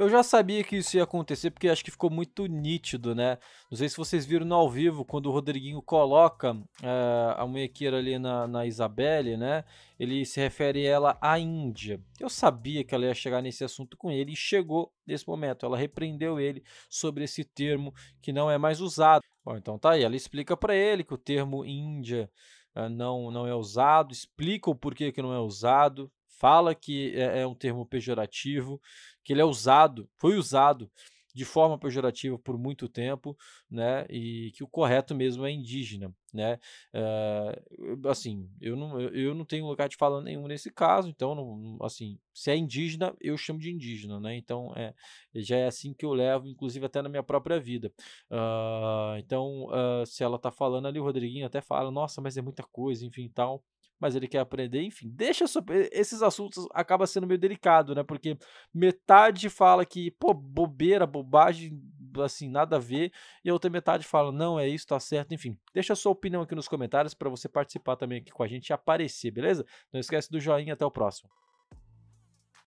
Eu já sabia que isso ia acontecer porque acho que ficou muito nítido, né? Não sei se vocês viram no ao vivo quando o Rodriguinho coloca uh, a munhequeira ali na, na Isabelle, né? Ele se refere ela à Índia. Eu sabia que ela ia chegar nesse assunto com ele e chegou nesse momento. Ela repreendeu ele sobre esse termo que não é mais usado. Bom, então tá aí. Ela explica para ele que o termo Índia eh, não, não é usado, explica o porquê que não é usado, fala que é, é um termo pejorativo, que ele é usado, foi usado de forma pejorativa por muito tempo, né? E que o correto mesmo é indígena, né? Uh, assim, eu não, eu não tenho lugar de fala nenhum nesse caso, então, não, assim, se é indígena, eu chamo de indígena, né? Então, é, já é assim que eu levo, inclusive até na minha própria vida. Uh, então, uh, se ela tá falando ali, o Rodriguinho até fala, nossa, mas é muita coisa, enfim, tal mas ele quer aprender, enfim. Deixa sobre esses assuntos acaba sendo meio delicado, né? Porque metade fala que, pô, bobeira, bobagem, assim, nada a ver, e a outra metade fala, não, é isso, tá certo, enfim. Deixa a sua opinião aqui nos comentários para você participar também aqui com a gente e aparecer, beleza? Não esquece do joinha, até o próximo.